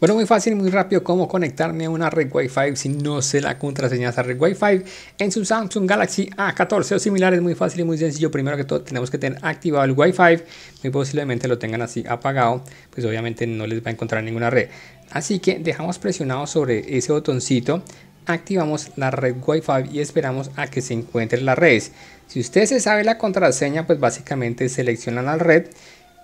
Bueno, muy fácil y muy rápido cómo conectarme a una red Wi-Fi si no sé la contraseña de esa red Wi-Fi en su Samsung Galaxy A14 o similar. Es muy fácil y muy sencillo. Primero que todo tenemos que tener activado el Wi-Fi. Muy posiblemente lo tengan así apagado, pues obviamente no les va a encontrar ninguna red. Así que dejamos presionado sobre ese botoncito activamos la red Wi-Fi y esperamos a que se encuentren las redes. Si usted se sabe la contraseña, pues básicamente seleccionan la red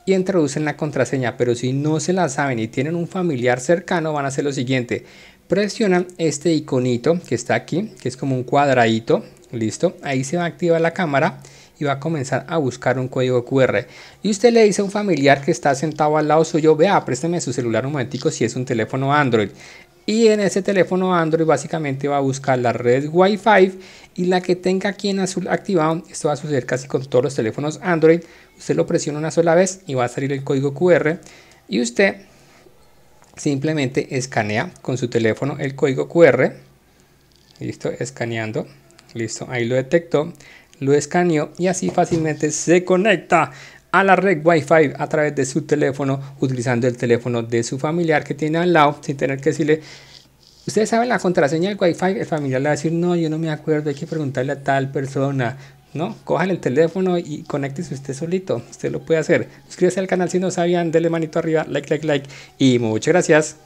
y introducen la contraseña, pero si no se la saben y tienen un familiar cercano van a hacer lo siguiente. Presionan este iconito que está aquí, que es como un cuadradito, listo. Ahí se va a activar la cámara y va a comenzar a buscar un código QR. Y usted le dice a un familiar que está sentado al lado suyo, vea, présteme su celular un momentico si es un teléfono Android. Y en ese teléfono Android básicamente va a buscar la red Wi-Fi y la que tenga aquí en azul activado, esto va a suceder casi con todos los teléfonos Android, usted lo presiona una sola vez y va a salir el código QR y usted simplemente escanea con su teléfono el código QR, listo, escaneando, listo, ahí lo detectó, lo escaneó y así fácilmente se conecta a la red Wi-Fi a través de su teléfono, utilizando el teléfono de su familiar que tiene al lado, sin tener que decirle, ustedes saben la contraseña del Wi-Fi, el familiar le va a decir, no, yo no me acuerdo, hay que preguntarle a tal persona, ¿no? Cojan el teléfono y conéctese usted solito, usted lo puede hacer. Suscríbase al canal si no sabían, denle manito arriba, like, like, like, y muchas gracias.